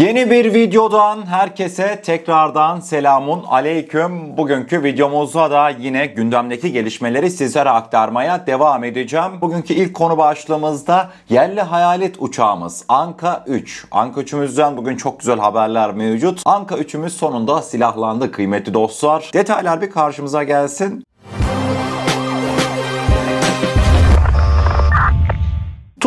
Yeni bir videodan herkese tekrardan selamun aleyküm. Bugünkü videomuzda da yine gündemdeki gelişmeleri sizlere aktarmaya devam edeceğim. Bugünkü ilk konu başlığımızda yerli hayalet uçağımız Anka 3. Anka 3'ümüzden bugün çok güzel haberler mevcut. Anka 3'ümüz sonunda silahlandı kıymetli dostlar. Detaylar bir karşımıza gelsin.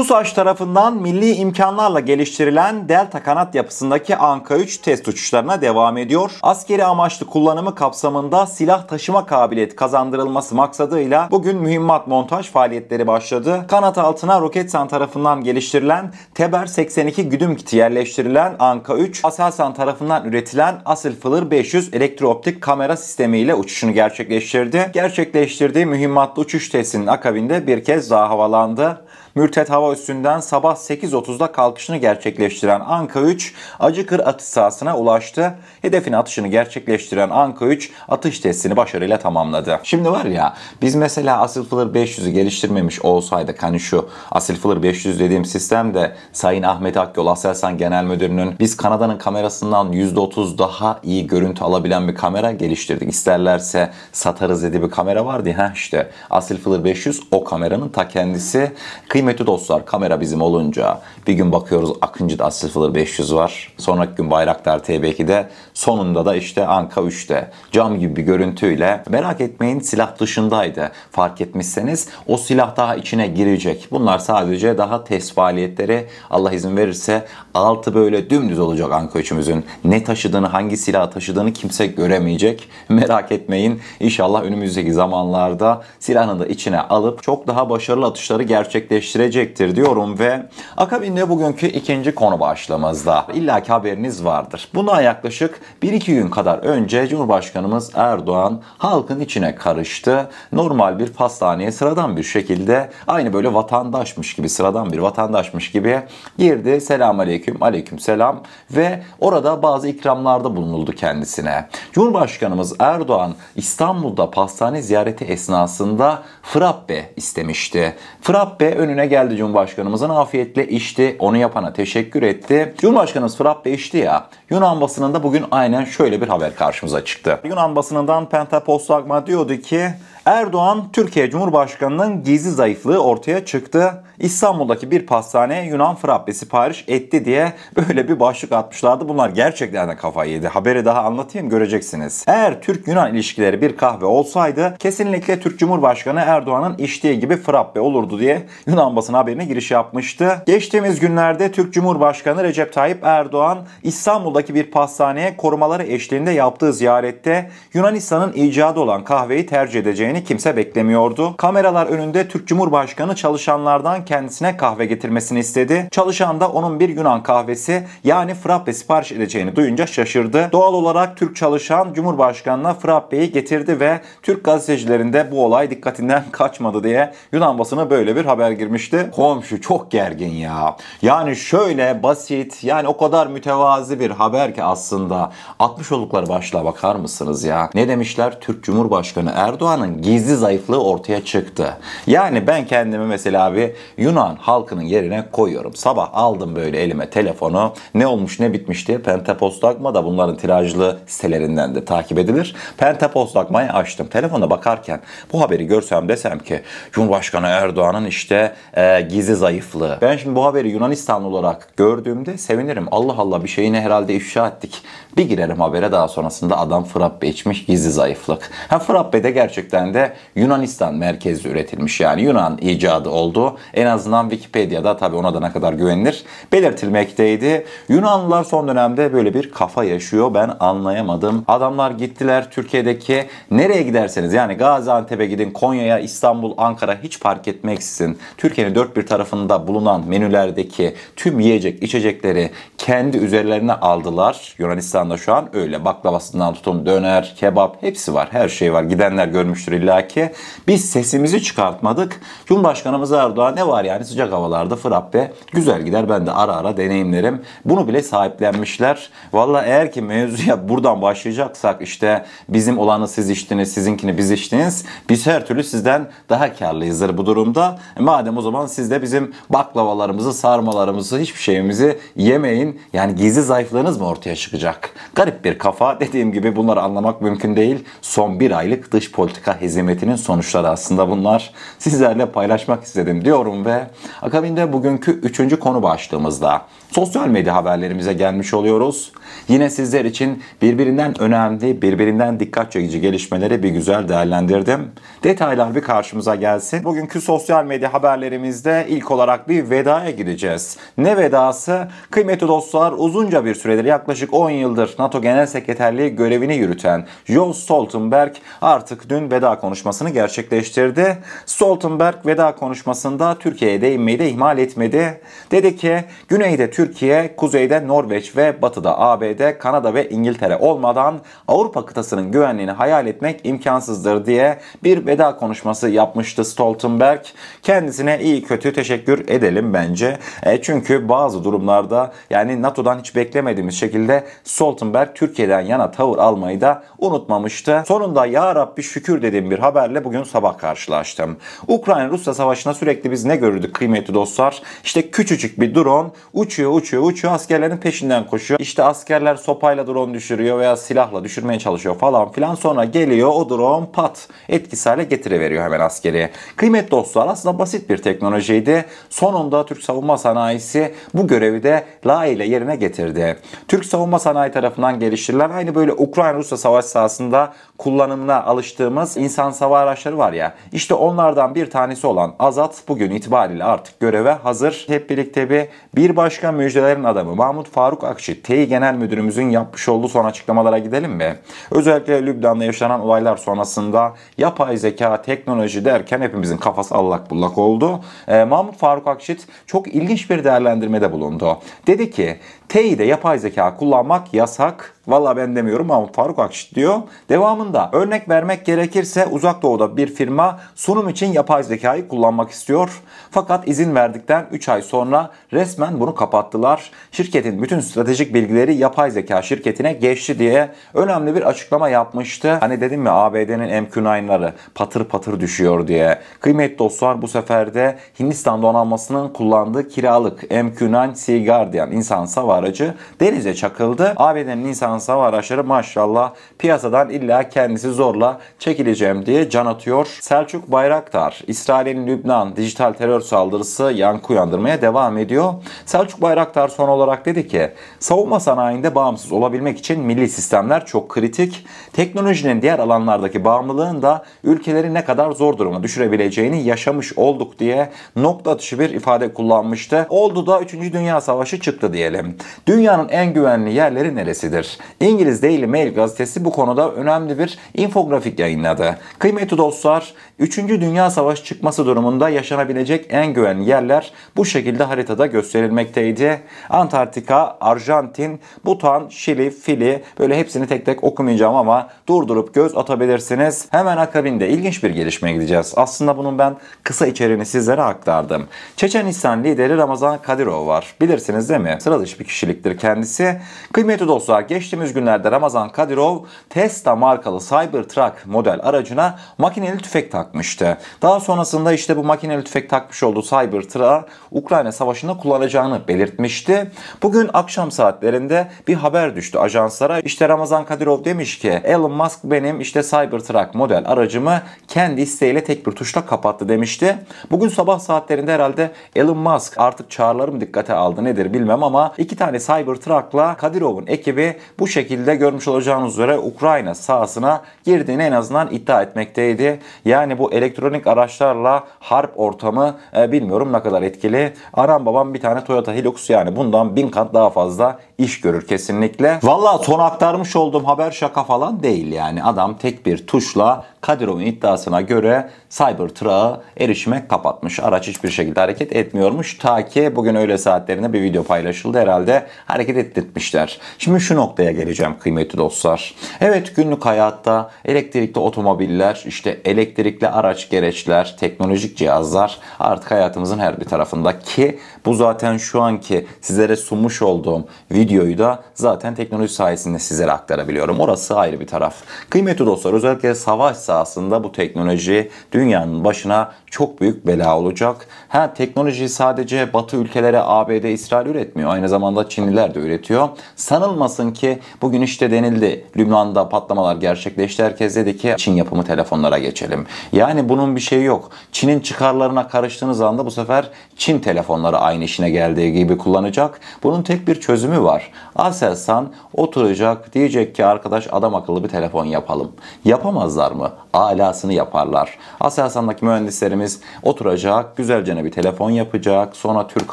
TUSAŞ tarafından milli imkanlarla geliştirilen delta kanat yapısındaki Anka 3 test uçuşlarına devam ediyor. Askeri amaçlı kullanımı kapsamında silah taşıma kabiliyeti kazandırılması maksadıyla bugün mühimmat montaj faaliyetleri başladı. Kanat altına Roketsan tarafından geliştirilen Teber 82 güdüm kiti yerleştirilen Anka 3, Aselsan tarafından üretilen Asil Fılır 500 elektrooptik kamera sistemiyle uçuşunu gerçekleştirdi. Gerçekleştirdiği mühimmatlı uçuş testinin akabinde bir kez daha havalandı. Mürtet Hava Üssü'nden sabah 8.30'da kalkışını gerçekleştiren Anka 3 Acıkır atış sahasına ulaştı. Hedefin atışını gerçekleştiren Anka 3 atış testini başarıyla tamamladı. Şimdi var ya biz mesela Asil Fılır 500'ü geliştirmemiş olsaydık hani şu Asil Fılır 500 dediğim sistem de Sayın Ahmet Akyol Aselsan Genel Müdürü'nün biz Kanada'nın kamerasından %30 daha iyi görüntü alabilen bir kamera geliştirdik. İsterlerse satarız dediği bir kamera vardı. Ha işte Asil Fılır 500 o kameranın ta kendisi. Kıy Kıymetli dostlar kamera bizim olunca bir gün bakıyoruz Akıncı'da Asil 500 var. Sonraki gün Bayraktar TB2'de sonunda da işte Anka 3'te cam gibi bir görüntüyle merak etmeyin silah dışındaydı. Fark etmişseniz o silah daha içine girecek. Bunlar sadece daha test faaliyetleri Allah izin verirse altı böyle dümdüz olacak Anka 3'ümüzün. Ne taşıdığını hangi silah taşıdığını kimse göremeyecek. Merak etmeyin inşallah önümüzdeki zamanlarda silahını da içine alıp çok daha başarılı atışları gerçekleştirecek geliştirecektir diyorum ve akabinde bugünkü ikinci konu başlığımızda illaki haberiniz vardır. Buna yaklaşık 1-2 gün kadar önce Cumhurbaşkanımız Erdoğan halkın içine karıştı. Normal bir pastaneye sıradan bir şekilde aynı böyle vatandaşmış gibi sıradan bir vatandaşmış gibi girdi. Selam aleyküm aleyküm selam ve orada bazı ikramlarda bulunuldu kendisine. Cumhurbaşkanımız Erdoğan İstanbul'da pastane ziyareti esnasında frappe istemişti. Frappe önüne önüne geldi Cumhurbaşkanımızın. Afiyetle içti. Onu yapana teşekkür etti. Cumhurbaşkanımız frappe içti ya. Yunan basınında bugün aynen şöyle bir haber karşımıza çıktı. Yunan basınından Pentapostagma diyordu ki Erdoğan Türkiye Cumhurbaşkanı'nın gizli zayıflığı ortaya çıktı. İstanbul'daki bir pastane Yunan frappe sipariş etti diye böyle bir başlık atmışlardı. Bunlar gerçekten de kafayı yedi. Haberi daha anlatayım göreceksiniz. Eğer Türk-Yunan ilişkileri bir kahve olsaydı kesinlikle Türk Cumhurbaşkanı Erdoğan'ın içtiği gibi frappe olurdu diye Yunan Yunan haberine giriş yapmıştı. Geçtiğimiz günlerde Türk Cumhurbaşkanı Recep Tayyip Erdoğan İstanbul'daki bir pastaneye korumaları eşliğinde yaptığı ziyarette Yunanistan'ın icadı olan kahveyi tercih edeceğini kimse beklemiyordu. Kameralar önünde Türk Cumhurbaşkanı çalışanlardan kendisine kahve getirmesini istedi. Çalışan da onun bir Yunan kahvesi yani frappe sipariş edeceğini duyunca şaşırdı. Doğal olarak Türk çalışan Cumhurbaşkanı'na frappeyi getirdi ve Türk gazetecilerinde bu olay dikkatinden kaçmadı diye Yunan basını böyle bir haber girmiş demişti? Komşu çok gergin ya. Yani şöyle basit yani o kadar mütevazi bir haber ki aslında. 60 oldukları başlığa bakar mısınız ya? Ne demişler? Türk Cumhurbaşkanı Erdoğan'ın gizli zayıflığı ortaya çıktı. Yani ben kendimi mesela bir Yunan halkının yerine koyuyorum. Sabah aldım böyle elime telefonu. Ne olmuş ne bitmişti? Pentapostagma da bunların tirajlı sitelerinden de takip edilir. Pentapostagmayı açtım. Telefona bakarken bu haberi görsem desem ki Cumhurbaşkanı Erdoğan'ın işte e, gizli zayıflığı. Ben şimdi bu haberi Yunanistan olarak gördüğümde sevinirim. Allah Allah bir şeyini herhalde ifşa ettik bir girerim habere daha sonrasında adam frappe içmiş gizli zayıflık. Ha frappe de gerçekten de Yunanistan merkezli üretilmiş yani Yunan icadı oldu. En azından Wikipedia'da tabi ona da ne kadar güvenilir belirtilmekteydi. Yunanlılar son dönemde böyle bir kafa yaşıyor ben anlayamadım. Adamlar gittiler Türkiye'deki nereye giderseniz yani Gaziantep'e gidin Konya'ya İstanbul Ankara hiç fark etmeksizin Türkiye'nin dört bir tarafında bulunan menülerdeki tüm yiyecek içecekleri kendi üzerlerine aldılar Yunanistan Bulgaristan'da şu an öyle. Baklavasından tutun döner, kebap hepsi var. Her şey var. Gidenler görmüştür illaki. Biz sesimizi çıkartmadık. Cumhurbaşkanımız Erdoğan ne var yani sıcak havalarda frappe güzel gider. Ben de ara ara deneyimlerim. Bunu bile sahiplenmişler. Valla eğer ki mevzuya buradan başlayacaksak işte bizim olanı siz içtiniz, sizinkini biz içtiniz. Biz her türlü sizden daha karlıyızdır bu durumda. E madem o zaman siz de bizim baklavalarımızı, sarmalarımızı, hiçbir şeyimizi yemeyin. Yani gizli zayıflığınız mı ortaya çıkacak? Garip bir kafa. Dediğim gibi bunları anlamak mümkün değil. Son bir aylık dış politika hizmetinin sonuçları aslında bunlar. Sizlerle paylaşmak istedim diyorum ve akabinde bugünkü üçüncü konu başlığımızda sosyal medya haberlerimize gelmiş oluyoruz. Yine sizler için birbirinden önemli, birbirinden dikkat çekici gelişmeleri bir güzel değerlendirdim. Detaylar bir karşımıza gelsin. Bugünkü sosyal medya haberlerimizde ilk olarak bir vedaya gideceğiz. Ne vedası? Kıymetli dostlar uzunca bir süredir yaklaşık 10 yıldır zamandır NATO Genel Sekreterliği görevini yürüten Jens Stoltenberg artık dün veda konuşmasını gerçekleştirdi. Stoltenberg veda konuşmasında Türkiye'ye değinmeyi de ihmal etmedi. Dedi ki güneyde Türkiye, kuzeyde Norveç ve batıda ABD, Kanada ve İngiltere olmadan Avrupa kıtasının güvenliğini hayal etmek imkansızdır diye bir veda konuşması yapmıştı Stoltenberg. Kendisine iyi kötü teşekkür edelim bence. E çünkü bazı durumlarda yani NATO'dan hiç beklemediğimiz şekilde sol Stoltenberg Türkiye'den yana tavır almayı da unutmamıştı. Sonunda ya Rabbi şükür dediğim bir haberle bugün sabah karşılaştım. Ukrayna-Rusya savaşına sürekli biz ne görürdük kıymetli dostlar? İşte küçücük bir drone uçuyor uçuyor uçuyor askerlerin peşinden koşuyor. İşte askerler sopayla drone düşürüyor veya silahla düşürmeye çalışıyor falan filan. Sonra geliyor o drone pat etkisi hale getiriveriyor hemen askeri. Kıymetli dostlar aslında basit bir teknolojiydi. Sonunda Türk savunma sanayisi bu görevi de layığıyla yerine getirdi. Türk savunma sanayi tarafından geliştirilen aynı böyle Ukrayna-Rusya savaş sahasında kullanımına alıştığımız insan sava araçları var ya. İşte onlardan bir tanesi olan Azat bugün itibariyle artık göreve hazır. Hep birlikte bir bir başka müjdelerin adamı Mahmut Faruk Akçı, TEİ Genel Müdürümüzün yapmış olduğu son açıklamalara gidelim mi? Özellikle Lübnan'da yaşanan olaylar sonrasında yapay zeka, teknoloji derken hepimizin kafası allak bullak oldu. Ee, Mahmut Faruk Akçı çok ilginç bir değerlendirmede bulundu. Dedi ki T'yi de yapay zeka kullanmak yasak Valla ben demiyorum ama Faruk Akşit diyor. Devamında örnek vermek gerekirse uzak doğuda bir firma sunum için yapay zekayı kullanmak istiyor. Fakat izin verdikten 3 ay sonra resmen bunu kapattılar. Şirketin bütün stratejik bilgileri yapay zeka şirketine geçti diye önemli bir açıklama yapmıştı. Hani dedim mi ABD'nin MQ9'ları patır patır düşüyor diye. Kıymetli dostlar bu sefer de Hindistan donanmasının kullandığı kiralık MQ9 Sea Guardian insan sava aracı denize çakıldı. ABD'nin insan sava araçları maşallah piyasadan illa kendisi zorla çekileceğim diye can atıyor. Selçuk Bayraktar, İsrail'in Lübnan dijital terör saldırısı yankı uyandırmaya devam ediyor. Selçuk Bayraktar son olarak dedi ki savunma sanayinde bağımsız olabilmek için milli sistemler çok kritik. Teknolojinin diğer alanlardaki bağımlılığın da ülkeleri ne kadar zor duruma düşürebileceğini yaşamış olduk diye nokta atışı bir ifade kullanmıştı. Oldu da 3. Dünya Savaşı çıktı diyelim. Dünyanın en güvenli yerleri neresidir? İngiliz Daily Mail gazetesi bu konuda önemli bir infografik yayınladı. Kıymetli dostlar, 3. Dünya Savaşı çıkması durumunda yaşanabilecek en güvenli yerler bu şekilde haritada gösterilmekteydi. Antarktika, Arjantin, Butan, Şili, Fili böyle hepsini tek tek okumayacağım ama durdurup göz atabilirsiniz. Hemen akabinde ilginç bir gelişmeye gideceğiz. Aslında bunun ben kısa içeriğini sizlere aktardım. Çeçenistan lideri Ramazan Kadirov var. Bilirsiniz değil mi? Sıra dışı bir kişiliktir kendisi. Kıymetli dostlar geç geçtiğimiz günlerde Ramazan Kadirov Tesla markalı Cybertruck model aracına makineli tüfek takmıştı. Daha sonrasında işte bu makineli tüfek takmış olduğu Cybertruck'a Ukrayna Savaşı'nda kullanacağını belirtmişti. Bugün akşam saatlerinde bir haber düştü ajanslara. İşte Ramazan Kadirov demiş ki Elon Musk benim işte Cybertruck model aracımı kendi isteğiyle tek bir tuşla kapattı demişti. Bugün sabah saatlerinde herhalde Elon Musk artık çağrılarım dikkate aldı nedir bilmem ama iki tane Cybertruck'la Kadirov'un ekibi bu şekilde görmüş olacağınız üzere Ukrayna sahasına girdiğini en azından iddia etmekteydi. Yani bu elektronik araçlarla harp ortamı e, bilmiyorum ne kadar etkili. Aram babam bir tane Toyota Hilux yani bundan bin kat daha fazla iş görür kesinlikle. Valla son aktarmış olduğum haber şaka falan değil yani. Adam tek bir tuşla Kadirov'un iddiasına göre Cybertruck'a erişime kapatmış. Araç hiçbir şekilde hareket etmiyormuş. Ta ki bugün öğle saatlerinde bir video paylaşıldı herhalde hareket ettirtmişler. Şimdi şu noktaya konuya geleceğim kıymetli dostlar. Evet günlük hayatta elektrikli otomobiller, işte elektrikli araç gereçler, teknolojik cihazlar artık hayatımızın her bir tarafında ki bu zaten şu anki sizlere sunmuş olduğum videoyu da zaten teknoloji sayesinde sizlere aktarabiliyorum. Orası ayrı bir taraf. Kıymetli dostlar özellikle savaş sahasında bu teknoloji dünyanın başına çok büyük bela olacak. Ha teknoloji sadece Batı ülkelere ABD, İsrail üretmiyor. Aynı zamanda Çinliler de üretiyor. Sanılmasın ki bugün işte denildi. Lübnan'da patlamalar gerçekleşti. Herkes dedi ki Çin yapımı telefonlara geçelim. Yani bunun bir şeyi yok. Çin'in çıkarlarına karıştığınız anda bu sefer Çin telefonları aynı işine geldiği gibi kullanacak. Bunun tek bir çözümü var. Aselsan oturacak diyecek ki arkadaş adam akıllı bir telefon yapalım. Yapamazlar mı? Alasını yaparlar. Aselsan'daki mühendislerimiz oturacak güzelce bir telefon yapacak. Sonra Türk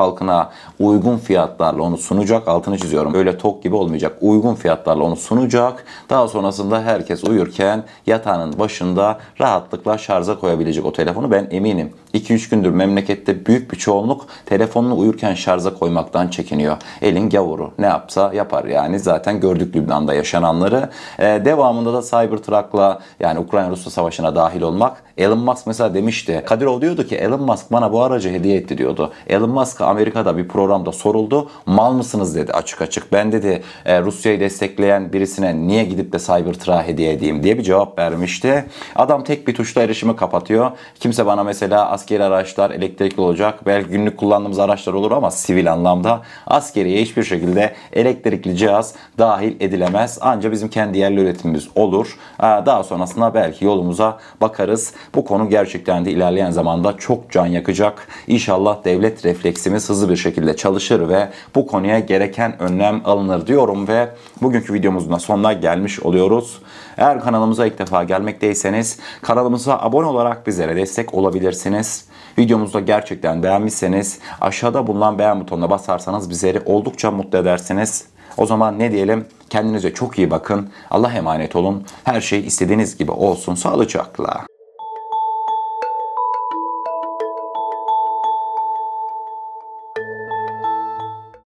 halkına uygun fiyatlarla onu sunacak. Altını çiziyorum. Öyle tok gibi olmayacak. Uygun fiyatlarla onu sunacak. Daha sonrasında herkes uyurken yatağının başında rahatlıkla şarja koyabilecek o telefonu ben eminim. 2-3 gündür memlekette büyük bir çoğunluk telefonunu uyurken şarja koymaktan çekiniyor. Elin gavuru ne yapsa yapar yani zaten gördük Lübnan'da yaşananları. E, devamında da Cybertruck'la yani Ukrayna-Rusya savaşına dahil olmak. Elon Musk mesela demişti. Kadirov diyordu ki Elon Musk bana bu aracı hediye etti diyordu. Elon Musk Amerika'da bir programda soruldu. Mal mısınız dedi açık açık. Ben dedi e, Rusya'yı destekleyen birisine niye gidip de Cybertruck'a hediye edeyim diye bir cevap vermişti. Adam tek bir tuşla erişimi kapatıyor. Kimse bana mesela askeri araçlar elektrikli olacak. Belki günlük kullandığımız araçlar olur ama sivil anlamda askeriye hiçbir şekilde elektrikli cihaz dahil edilemez. Ancak bizim kendi yerli üretimimiz olur. Ee, daha sonrasında belki yolumuza bakarız. Bu konu gerçekten de ilerleyen zamanda çok can yakacak. İnşallah devlet refleksimiz hızlı bir şekilde çalışır ve bu konuya gereken önlem alınır diyorum ve bugünkü videomuzun da sonuna gelmiş oluyoruz. Eğer kanalımıza ilk defa gelmekteyseniz kanalımıza abone olarak bizlere destek olabilirsiniz. Videomuzu gerçekten beğenmişseniz aşağıda bulunan beğen butonuna basarsanız bizleri oldukça mutlu edersiniz. O zaman ne diyelim? Kendinize çok iyi bakın. Allah emanet olun. Her şey istediğiniz gibi olsun. Sağlıcakla.